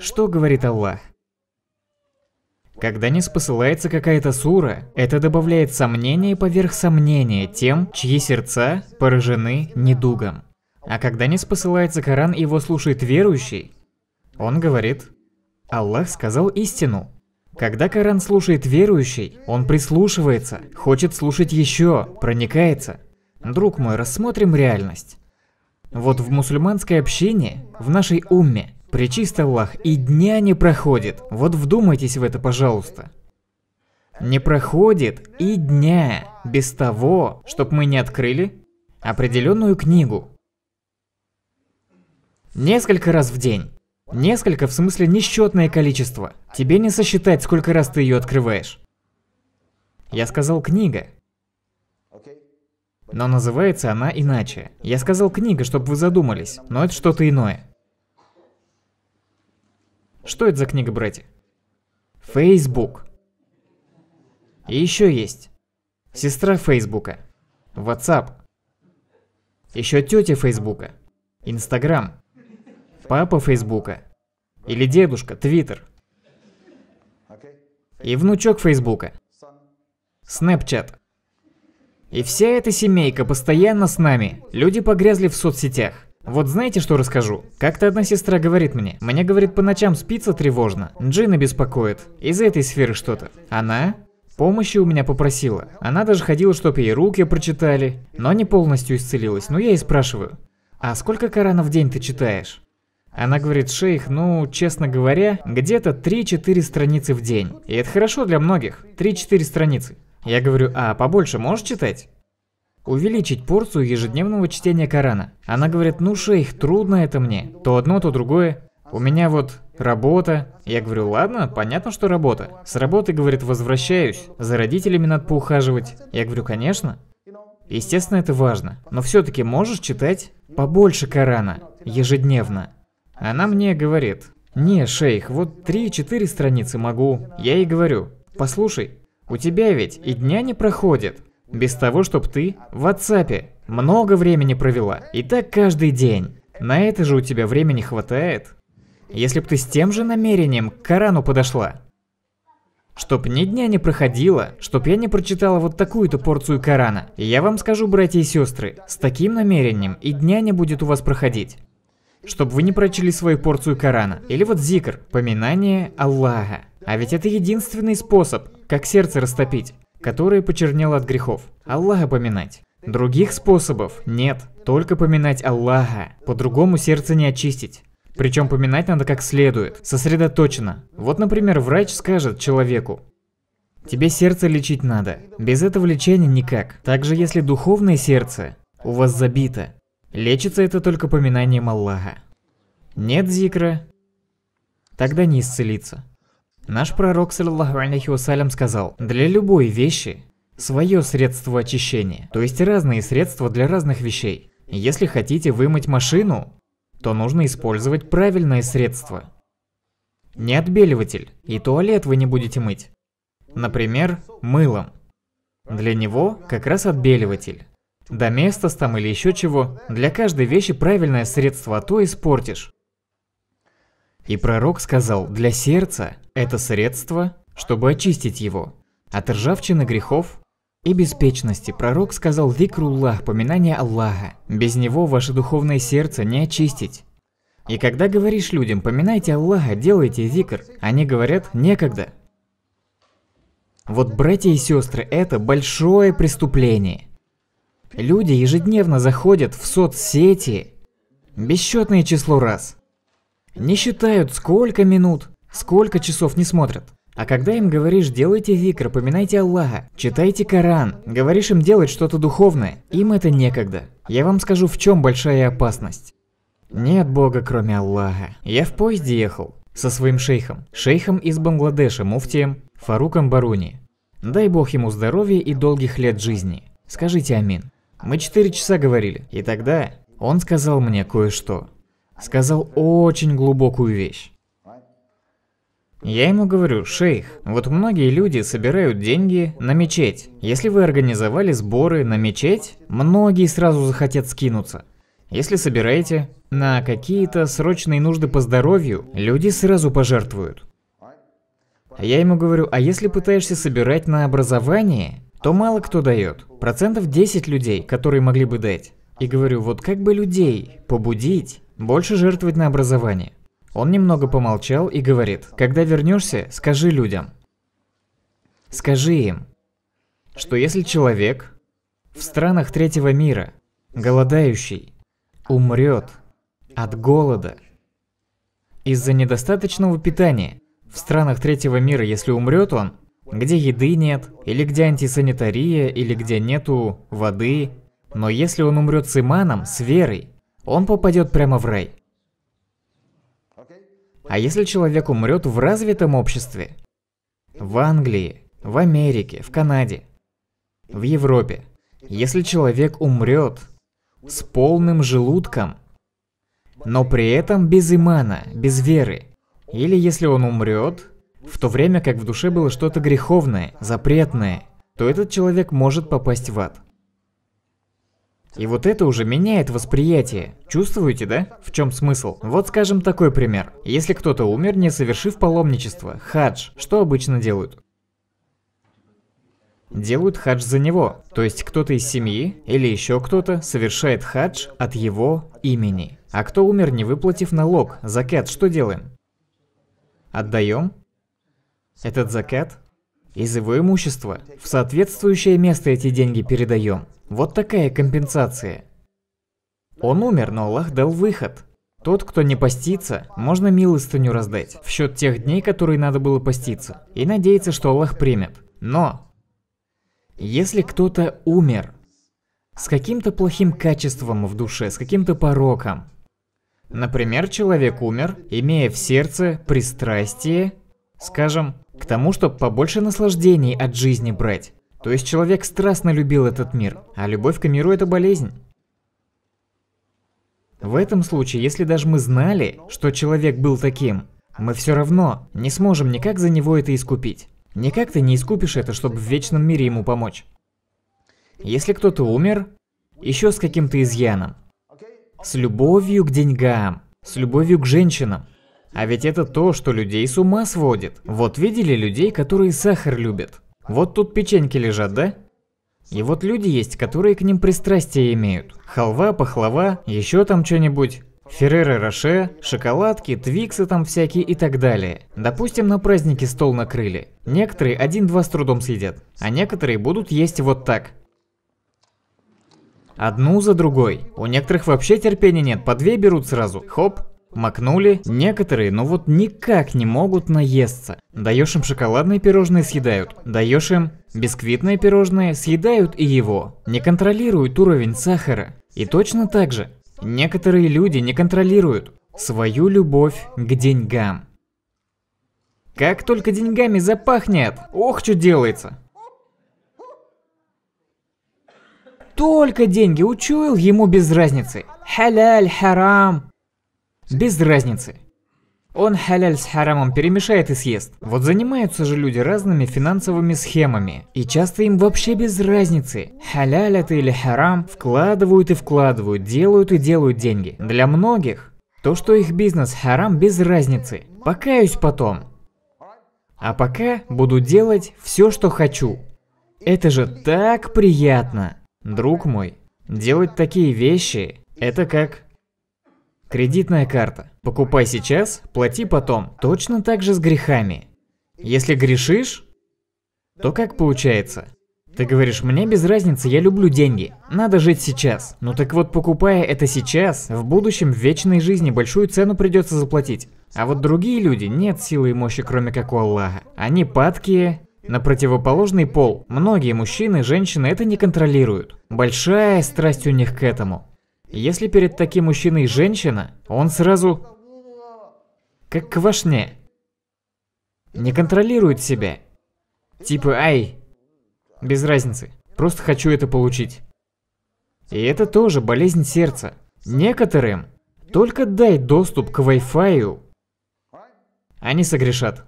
Что говорит Аллах? Когда не посылается какая-то сура, это добавляет сомнения поверх сомнения тем, чьи сердца поражены недугом. А когда не посылается Коран и его слушает верующий, он говорит, Аллах сказал истину. Когда Коран слушает верующий, он прислушивается, хочет слушать еще, проникается. Друг мой, рассмотрим реальность. Вот в мусульманской общине, в нашей умме, Пречист Аллах и дня не проходит. Вот вдумайтесь в это, пожалуйста. Не проходит и дня без того, чтобы мы не открыли определенную книгу. Несколько раз в день. Несколько в смысле несчетное количество. Тебе не сосчитать, сколько раз ты ее открываешь. Я сказал книга. Но называется она иначе. Я сказал книга, чтобы вы задумались, но это что-то иное. Что это за книга, братья? Фейсбук. И еще есть. Сестра Фейсбука. Ватсап, Еще тетя Фейсбука. Инстаграм. Папа Фейсбука. Или дедушка, Твиттер. И внучок Фейсбука. Снэпчат. И вся эта семейка постоянно с нами. Люди погрязли в соцсетях. Вот знаете, что расскажу? Как-то одна сестра говорит мне. Мне, говорит, по ночам спится тревожно. Джина беспокоит. Из этой сферы что-то. Она Помощи у меня попросила. Она даже ходила, чтоб ей руки прочитали. Но не полностью исцелилась, но ну, я и спрашиваю. «А сколько Корана в день ты читаешь?» Она говорит, шейх, ну, честно говоря, где-то 3-4 страницы в день. И это хорошо для многих. 3-4 страницы. Я говорю, а побольше можешь читать? увеличить порцию ежедневного чтения Корана. Она говорит, ну шейх, трудно это мне. То одно, то другое. У меня вот работа. Я говорю, ладно, понятно, что работа. С работы, говорит, возвращаюсь. За родителями надо поухаживать. Я говорю, конечно. Естественно, это важно. Но все-таки можешь читать побольше Корана ежедневно. Она мне говорит, не, шейх, вот 3-4 страницы могу. Я ей говорю, послушай, у тебя ведь и дня не проходит. Без того, чтобы ты в WhatsApp много времени провела, и так каждый день. На это же у тебя времени хватает. Если бы ты с тем же намерением к Корану подошла, Чтоб ни дня не проходило, чтоб я не прочитала вот такую-то порцию Корана. я вам скажу, братья и сестры, с таким намерением и дня не будет у вас проходить. Чтоб вы не прочли свою порцию Корана. Или вот зикр, поминание Аллаха. А ведь это единственный способ, как сердце растопить которое почернело от грехов. Аллаха поминать. Других способов нет, только поминать Аллаха. По-другому сердце не очистить. Причем поминать надо как следует, сосредоточенно. Вот, например, врач скажет человеку, Тебе сердце лечить надо. Без этого лечения никак. Также если духовное сердце у вас забито, лечится это только поминанием Аллаха. Нет зикра, тогда не исцелится. Наш пророк, саллаху алейхи вассалям, сказал, «Для любой вещи свое средство очищения, то есть разные средства для разных вещей. Если хотите вымыть машину, то нужно использовать правильное средство. Не отбеливатель, и туалет вы не будете мыть. Например, мылом. Для него как раз отбеливатель. Доместос там или еще чего, для каждой вещи правильное средство, а то испортишь. И пророк сказал, для сердца это средство, чтобы очистить его от ржавчины грехов и беспечности. Пророк сказал «Викруллах» – поминание Аллаха. Без него ваше духовное сердце не очистить. И когда говоришь людям «поминайте Аллаха, делайте викр», они говорят «некогда». Вот, братья и сестры, это большое преступление. Люди ежедневно заходят в соцсети бесчетное число раз – не считают, сколько минут, сколько часов не смотрят. А когда им говоришь «делайте зикр», поминайте Аллаха, читайте Коран, говоришь им делать что-то духовное, им это некогда. Я вам скажу, в чем большая опасность. Нет Бога, кроме Аллаха. Я в поезде ехал со своим шейхом, шейхом из Бангладеша, муфтием Фаруком Баруни. Дай Бог ему здоровья и долгих лет жизни. Скажите амин. Мы четыре часа говорили, и тогда он сказал мне кое-что сказал очень глубокую вещь. Я ему говорю, шейх, вот многие люди собирают деньги на мечеть. Если вы организовали сборы на мечеть, многие сразу захотят скинуться. Если собираете на какие-то срочные нужды по здоровью, люди сразу пожертвуют. А я ему говорю, а если пытаешься собирать на образование, то мало кто дает. Процентов 10 людей, которые могли бы дать. И говорю, вот как бы людей побудить больше жертвовать на образование. Он немного помолчал и говорит, когда вернешься, скажи людям. Скажи им, что если человек в странах третьего мира, голодающий, умрет от голода из-за недостаточного питания, в странах третьего мира, если умрет он, где еды нет, или где антисанитария, или где нету воды, но если он умрет с иманом, с верой, он попадет прямо в рай. А если человек умрет в развитом обществе? В Англии, в Америке, в Канаде, в Европе. Если человек умрет с полным желудком, но при этом без имана, без веры, или если он умрет, в то время как в душе было что-то греховное, запретное, то этот человек может попасть в ад. И вот это уже меняет восприятие. Чувствуете, да? В чем смысл? Вот скажем такой пример. Если кто-то умер, не совершив паломничество, хадж, что обычно делают? Делают хадж за него, то есть кто-то из семьи или еще кто-то совершает хадж от его имени. А кто умер, не выплатив налог, закят, что делаем? Отдаем? Этот закят из его имущества в соответствующее место эти деньги передаем. Вот такая компенсация. Он умер, но Аллах дал выход. Тот, кто не постится, можно милостыню раздать в счет тех дней, которые надо было поститься, и надеяться, что Аллах примет. Но, если кто-то умер с каким-то плохим качеством в душе, с каким-то пороком, например, человек умер, имея в сердце пристрастие, скажем, тому, чтобы побольше наслаждений от жизни брать. То есть человек страстно любил этот мир, а любовь к миру – это болезнь. В этом случае, если даже мы знали, что человек был таким, мы все равно не сможем никак за него это искупить. Никак ты не искупишь это, чтобы в вечном мире ему помочь. Если кто-то умер, еще с каким-то изъяном, с любовью к деньгам, с любовью к женщинам, а ведь это то, что людей с ума сводит. Вот видели людей, которые сахар любят? Вот тут печеньки лежат, да? И вот люди есть, которые к ним пристрастие имеют. Халва, пахлава, еще там что-нибудь. Ферреры Роше, шоколадки, твиксы там всякие и так далее. Допустим, на празднике стол накрыли. Некоторые один-два с трудом съедят, а некоторые будут есть вот так. Одну за другой. У некоторых вообще терпения нет, по две берут сразу. Хоп, Макнули, некоторые, но вот никак не могут наесться. Даешь им шоколадные пирожные, съедают. Даешь им бисквитные пирожные, съедают и его. Не контролируют уровень сахара. И точно так же. Некоторые люди не контролируют свою любовь к деньгам. Как только деньгами запахнет, ох, что делается. Только деньги учуял ему без разницы. Халяль, харам, без разницы. Он халяль с харамом перемешает и съест. Вот занимаются же люди разными финансовыми схемами. И часто им вообще без разницы, халяль это или харам, вкладывают и вкладывают, делают и делают деньги. Для многих то, что их бизнес харам, без разницы. Покаюсь потом. А пока буду делать все, что хочу. Это же так приятно. Друг мой, делать такие вещи, это как Кредитная карта. Покупай сейчас, плати потом. Точно так же с грехами. Если грешишь, то как получается? Ты говоришь, мне без разницы, я люблю деньги. Надо жить сейчас. Ну так вот, покупая это сейчас, в будущем, в вечной жизни большую цену придется заплатить. А вот другие люди нет силы и мощи, кроме как у Аллаха. Они падкие на противоположный пол. Многие мужчины и женщины это не контролируют. Большая страсть у них к этому. Если перед таким мужчиной женщина, он сразу как к Не контролирует себя. Типа, ай, без разницы, просто хочу это получить. И это тоже болезнь сердца. Некоторым только дай доступ к Wi-Fi, они согрешат.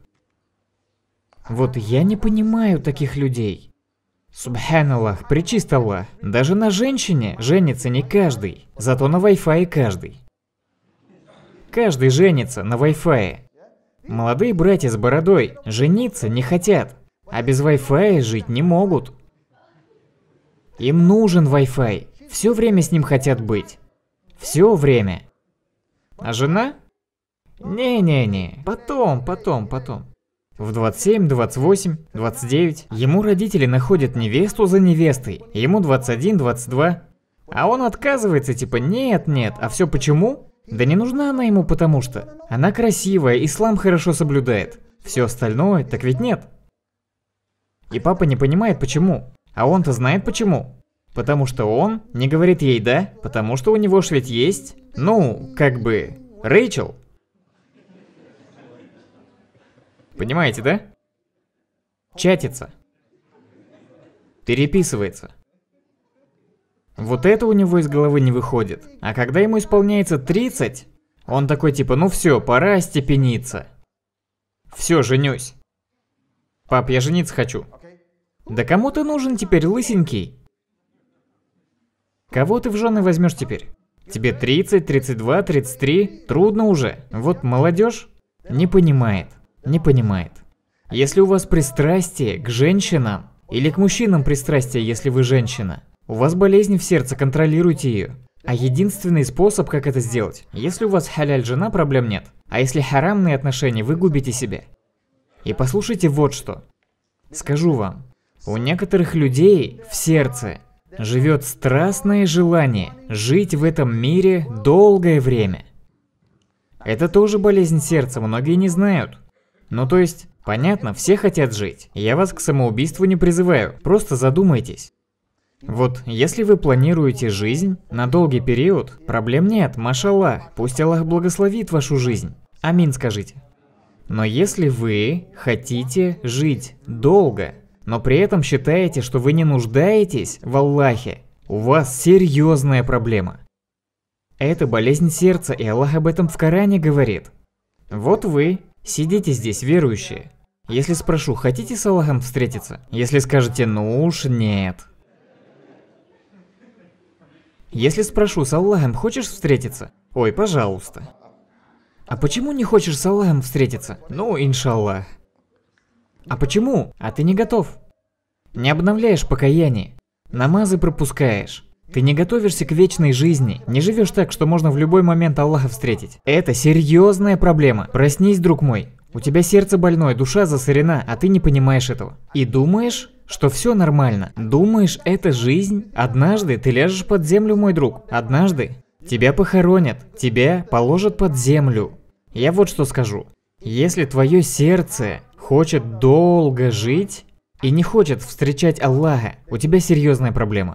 Вот я не понимаю таких людей. Субханаллах, причист Аллах. Даже на женщине женится не каждый, зато на Wi-Fi каждый. Каждый женится на Wi-Fi. Молодые братья с бородой жениться не хотят, а без Wi-Fi жить не могут. Им нужен Wi-Fi. Все время с ним хотят быть. Все время. А жена? Не-не-не, потом, потом, потом. В 27, 28, 29 ему родители находят невесту за невестой, ему 21, 22. А он отказывается, типа нет-нет, а все почему? Да не нужна она ему потому что. Она красивая, ислам хорошо соблюдает. Все остальное, так ведь нет. И папа не понимает почему. А он-то знает почему. Потому что он не говорит ей «да», потому что у него ж ведь есть, ну, как бы, Рэйчел. Понимаете, да? Чатится. Переписывается. Вот это у него из головы не выходит. А когда ему исполняется 30, он такой типа, ну все, пора остепениться. Все, женюсь. Пап, я жениться хочу. Да кому ты нужен теперь, лысенький? Кого ты в жены возьмешь теперь? Тебе 30, 32, 33, трудно уже. Вот молодежь не понимает не понимает. Если у вас пристрастие к женщинам, или к мужчинам пристрастие, если вы женщина, у вас болезнь в сердце, контролируйте ее. А единственный способ, как это сделать, если у вас халяль жена, проблем нет. А если харамные отношения, вы губите себя. И послушайте вот что. Скажу вам, у некоторых людей в сердце живет страстное желание жить в этом мире долгое время. Это тоже болезнь сердца, многие не знают. Ну то есть, понятно, все хотят жить. Я вас к самоубийству не призываю, просто задумайтесь. Вот, если вы планируете жизнь на долгий период, проблем нет, машалла, пусть Аллах благословит вашу жизнь. Амин скажите. Но если вы хотите жить долго, но при этом считаете, что вы не нуждаетесь в Аллахе, у вас серьезная проблема. Это болезнь сердца, и Аллах об этом в Коране говорит. Вот вы Сидите здесь, верующие. Если спрошу, хотите с Аллахом встретиться? Если скажете, ну уж нет. Если спрошу, с Аллахом хочешь встретиться? Ой, пожалуйста. А почему не хочешь с Аллахом встретиться? Ну, иншаллах. А почему? А ты не готов. Не обновляешь покаяние. Намазы пропускаешь. Ты не готовишься к вечной жизни, не живешь так, что можно в любой момент Аллаха встретить. Это серьезная проблема. Проснись, друг мой. У тебя сердце больное, душа засорена, а ты не понимаешь этого. И думаешь, что все нормально. Думаешь, это жизнь? Однажды ты ляжешь под землю, мой друг. Однажды тебя похоронят, тебя положат под землю. Я вот что скажу. Если твое сердце хочет долго жить и не хочет встречать Аллаха, у тебя серьезная проблема.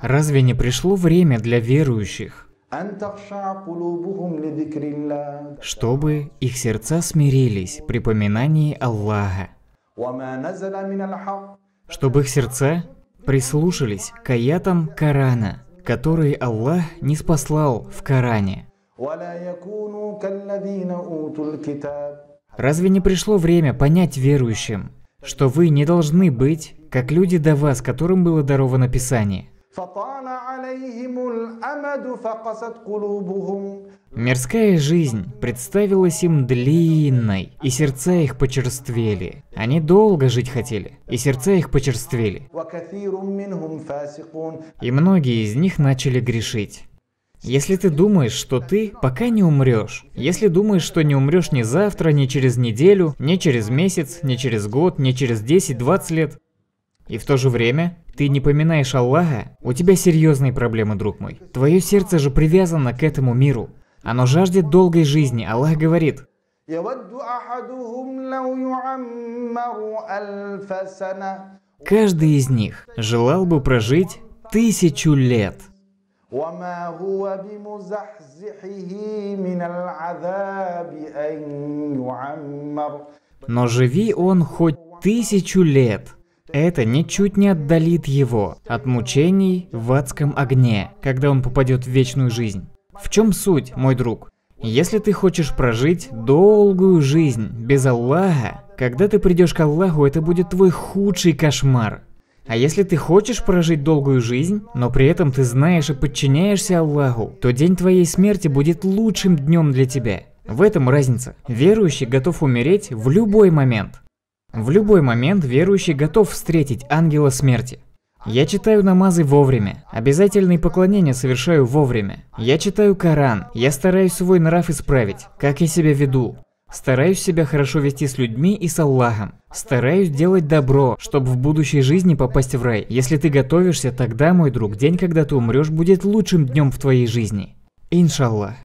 Разве не пришло время для верующих, чтобы их сердца смирились при поминании Аллаха, чтобы их сердца прислушались к аятам Корана, которые Аллах не спаслал в Коране. Разве не пришло время понять верующим, что вы не должны быть как люди до вас, которым было даровано Писание. Мирская жизнь представилась им длинной, и сердца их почерствели. Они долго жить хотели, и сердца их почерствели. И многие из них начали грешить. Если ты думаешь, что ты пока не умрешь, если думаешь, что не умрешь ни завтра, ни через неделю, ни через месяц, ни через год, ни через 10-20 лет, и в то же время ты не поминаешь Аллаха, у тебя серьезные проблемы, друг мой. Твое сердце же привязано к этому миру. Оно жаждет долгой жизни. Аллах говорит, Каждый из них желал бы прожить тысячу лет. Но живи он хоть тысячу лет, это ничуть не отдалит его от мучений в адском огне, когда он попадет в вечную жизнь. В чем суть, мой друг? Если ты хочешь прожить долгую жизнь без Аллаха, когда ты придешь к Аллаху, это будет твой худший кошмар. А если ты хочешь прожить долгую жизнь, но при этом ты знаешь и подчиняешься Аллаху, то день твоей смерти будет лучшим днем для тебя. В этом разница. Верующий готов умереть в любой момент. В любой момент верующий готов встретить ангела смерти. Я читаю намазы вовремя, обязательные поклонения совершаю вовремя. Я читаю Коран, я стараюсь свой нрав исправить, как я себя веду. Стараюсь себя хорошо вести с людьми и с Аллахом. Стараюсь делать добро, чтобы в будущей жизни попасть в рай. Если ты готовишься, тогда, мой друг, день, когда ты умрешь, будет лучшим днем в твоей жизни. Иншаллах.